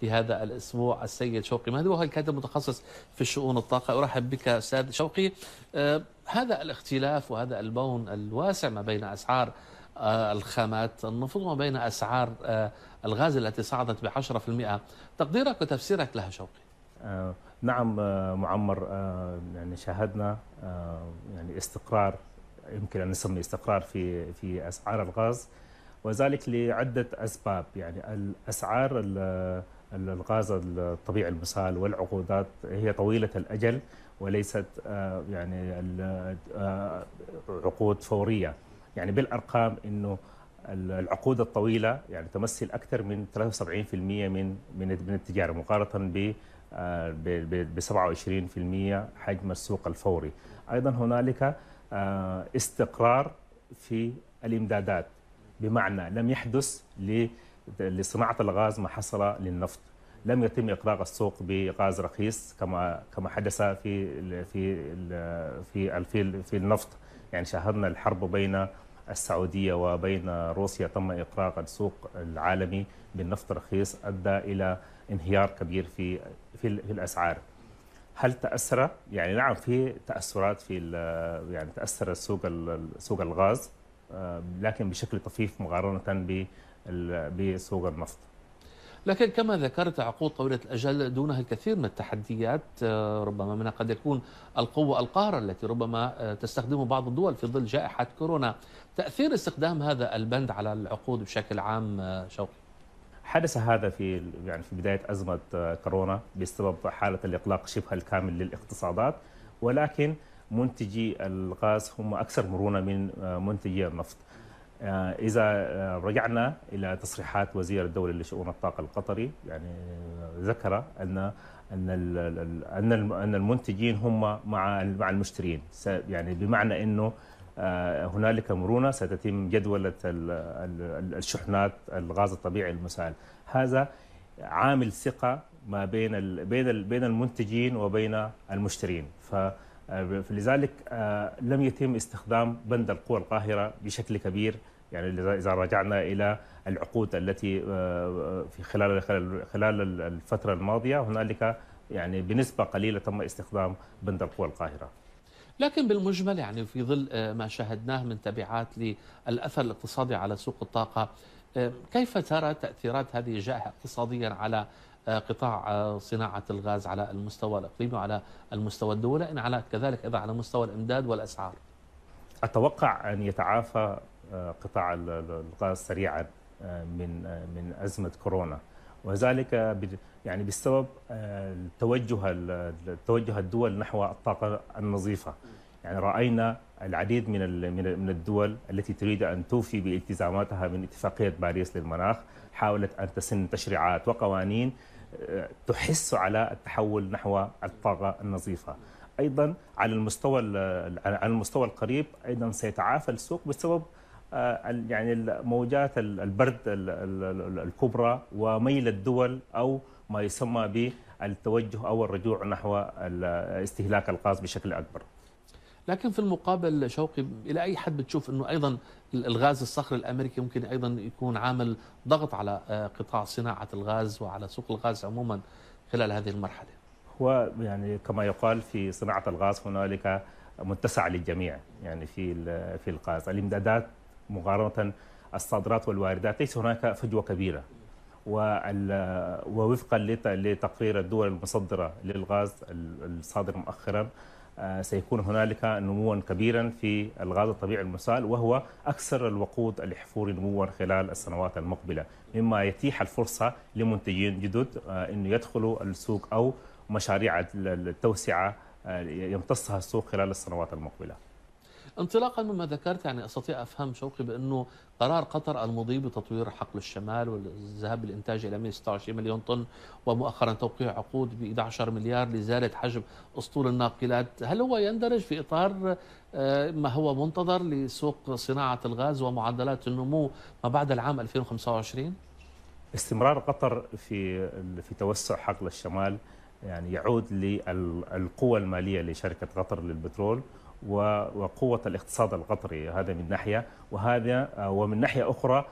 في هذا الاسبوع السيد شوقي مهدي وهو الكاتب المتخصص في شؤون الطاقه ارحب بك استاذ شوقي آه، هذا الاختلاف وهذا البون الواسع ما بين اسعار آه، الخامات النفط وما بين اسعار آه، الغاز التي صعدت ب 10% تقديرك وتفسيرك لها شوقي نعم معمر يعني شاهدنا يعني استقرار يمكن ان نسمي استقرار في في اسعار الغاز وذلك لعده اسباب يعني الاسعار الغاز الطبيعي المسال والعقودات هي طويلة الأجل وليست آه، يعني آه، عقود فورية يعني بالأرقام أنه العقود الطويلة يعني تمثل أكثر من 73% من من التجارة مقارنة ب آه، ب 27% حجم السوق الفوري أيضا هنالك استقرار في الإمدادات بمعنى لم يحدث لصناعه الغاز ما حصل للنفط لم يتم إقراق السوق بغاز رخيص كما كما حدث في في في في, في النفط يعني شاهدنا الحرب بين السعوديه وبين روسيا تم اقراق السوق العالمي بالنفط الرخيص ادى الى انهيار كبير في في الاسعار. هل تاثر؟ يعني نعم في تاثرات في يعني تاثر السوق سوق الغاز لكن بشكل طفيف مقارنه بسوق النفط. لكن كما ذكرت عقود طويلة الأجل دونها الكثير من التحديات آه، ربما منها قد يكون القوة القاهرة التي ربما آه، تستخدمه بعض الدول في ظل جائحة كورونا تأثير استخدام هذا البند على العقود بشكل عام آه، شوقي حدث هذا في يعني في بداية أزمة كورونا بسبب حالة الإقلاق شبه الكامل للاقتصادات ولكن منتجي الغاز هم اكثر مرونه من آه، منتجي النفط. آه، اذا آه، رجعنا الى تصريحات وزير الدوله لشؤون الطاقه القطري يعني ذكر ان ان ان ان المنتجين هم مع مع المشترين يعني بمعنى انه هنالك مرونه ستتم جدوله الشحنات الغاز الطبيعي المسال هذا عامل ثقه ما بين بين بين المنتجين وبين المشترين ف آه، فلذلك آه، لم يتم استخدام بند القوى القاهرة بشكل كبير يعني إذا رجعنا إلى العقود التي آه، في خلال خلال الفترة الماضية هنالك يعني بنسبة قليلة تم استخدام بند القوى القاهرة لكن بالمجمل يعني في ظل ما شاهدناه من تبعات للأثر الاقتصادي على سوق الطاقة كيف ترى تأثيرات هذه الجائحة اقتصاديا على آه، قطاع آه، صناعة الغاز على المستوى الإقليمي وعلى المستوى الدولي إن على كذلك أيضا على مستوى الإمداد والأسعار أتوقع أن يتعافى آه، قطاع الغاز سريعا من من أزمة كورونا وذلك يعني بسبب التوجه التوجه الدول نحو الطاقة النظيفة يعني رأينا العديد من من الدول التي تريد أن توفي بالتزاماتها من اتفاقية باريس للمناخ حاولت أن تسن تشريعات وقوانين تحس على التحول نحو الطاقة النظيفة أيضا على المستوى على المستوى القريب أيضا سيتعافى السوق بسبب آه، يعني موجات البرد الكبرى وميل الدول أو ما يسمى بالتوجه أو الرجوع نحو استهلاك الغاز بشكل أكبر لكن في المقابل شوقي الى اي حد بتشوف انه ايضا الغاز الصخري الامريكي ممكن ايضا يكون عامل ضغط على آه، قطاع صناعه الغاز وعلى سوق الغاز عموما خلال هذه المرحله. هو يعني كما يقال في صناعه الغاز هنالك متسع للجميع يعني في في الغاز الامدادات مقارنه الصادرات والواردات ليس هناك فجوه كبيره ووفقا لتقرير الدول المصدره للغاز الصادر مؤخرا آه، سيكون هنالك نموا كبيرا في الغاز الطبيعي المسال وهو أكثر الوقود الأحفوري نموا خلال السنوات المقبلة مما يتيح الفرصة لمنتجين جدد آه، أن يدخلوا السوق أو مشاريع التوسعة آه، يمتصها السوق خلال السنوات المقبله انطلاقا مما ذكرت يعني استطيع افهم شوقي بانه قرار قطر المضي بتطوير حقل الشمال والذهاب بالانتاج الى 126 مليون طن ومؤخرا توقيع عقود ب 11 مليار لازاله حجم اسطول الناقلات، هل هو يندرج في اطار آه، ما هو منتظر لسوق صناعه الغاز ومعدلات النمو ما بعد العام 2025؟ استمرار قطر في في توسع حقل الشمال يعني يعود للقوة المالية لشركة قطر للبترول وقوة الاقتصاد القطري هذا من ناحية وهذا آه، ومن ناحية أخرى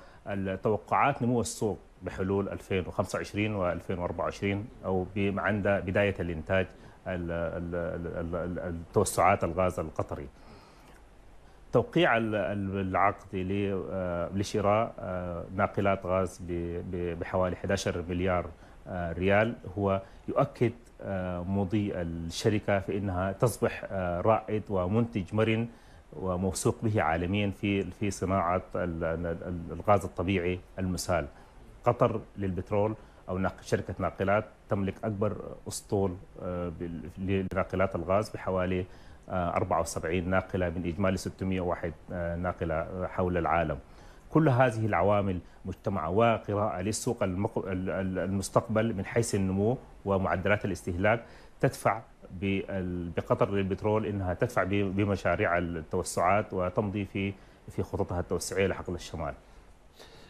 توقعات نمو السوق بحلول 2025 و2024 أو عند بداية الإنتاج التوسعات الغاز القطري توقيع العقد آه، لشراء آه، ناقلات غاز بحوالي 11 مليار آه، ريال هو يؤكد مضي الشركة في أنها تصبح رائد ومنتج مرن وموثوق به عالميا في في صناعة الغاز الطبيعي المسال قطر للبترول أو شركة ناقلات تملك أكبر أسطول لناقلات الغاز بحوالي 74 آه، ناقلة من إجمالي 601 آه، ناقلة حول العالم كل هذه العوامل مجتمعة وقراءة للسوق المستقبل من حيث النمو ومعدلات الاستهلاك تدفع بقطر للبترول انها تدفع بمشاريع التوسعات وتمضي في في خططها التوسعيه لحقل الشمال.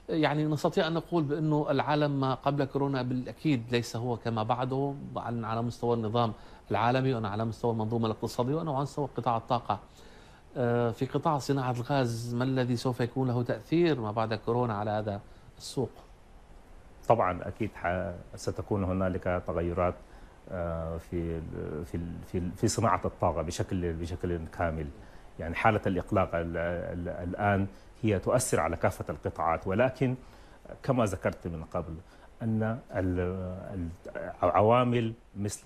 يعني نستطيع ان نقول بانه العالم ما قبل كورونا بالاكيد ليس هو كما بعده على مستوى النظام العالمي وأنا على مستوى المنظومة الاقتصادية وأنا على مستوى قطاع الطاقة آه، في قطاع صناعة الغاز ما الذي سوف يكون له تأثير ما بعد كورونا على هذا السوق؟ طبعا أكيد ستكون هنالك تغيرات آه، في في في في صناعه الطاقه بشكل بشكل كامل يعني حاله الاقلاق الان هي تؤثر على كافه القطاعات ولكن كما ذكرت من قبل أن عوامل مثل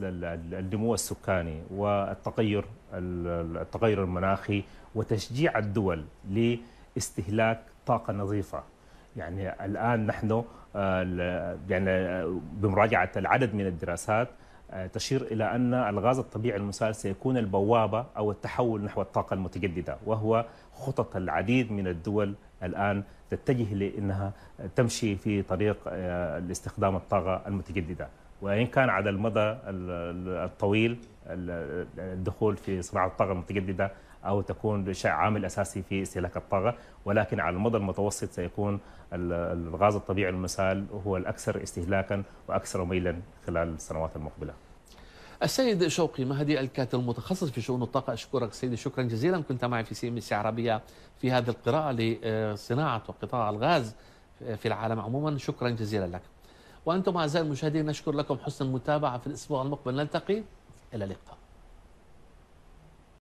النمو السكاني والتغير التغير المناخي وتشجيع الدول لاستهلاك طاقة نظيفة يعني الآن نحن آه، يعني آه، بمراجعة العدد من الدراسات آه، تشير إلى أن الغاز الطبيعي المسال سيكون البوابة أو التحول نحو الطاقة المتجددة وهو خطط العديد من الدول الآن تتجه لأنها تمشي في طريق الاستخدام آه، الطاقة المتجددة وإن كان على المدى الطويل الدخول في صناعة الطاقة المتجددة او تكون عامل اساسي في استهلاك الطاقه ولكن على المدى المتوسط سيكون الغاز الطبيعي المسال هو الاكثر استهلاكا واكثر ميلا خلال السنوات المقبله. السيد شوقي مهدي الكاتب المتخصص في شؤون الطاقة أشكرك سيدي شكرا جزيلا كنت معي في سي ام عربية في هذه القراءة لصناعة وقطاع الغاز في العالم عموما شكرا جزيلا لك وأنتم أعزائي المشاهدين نشكر لكم حسن المتابعة في الأسبوع المقبل نلتقي إلى اللقاء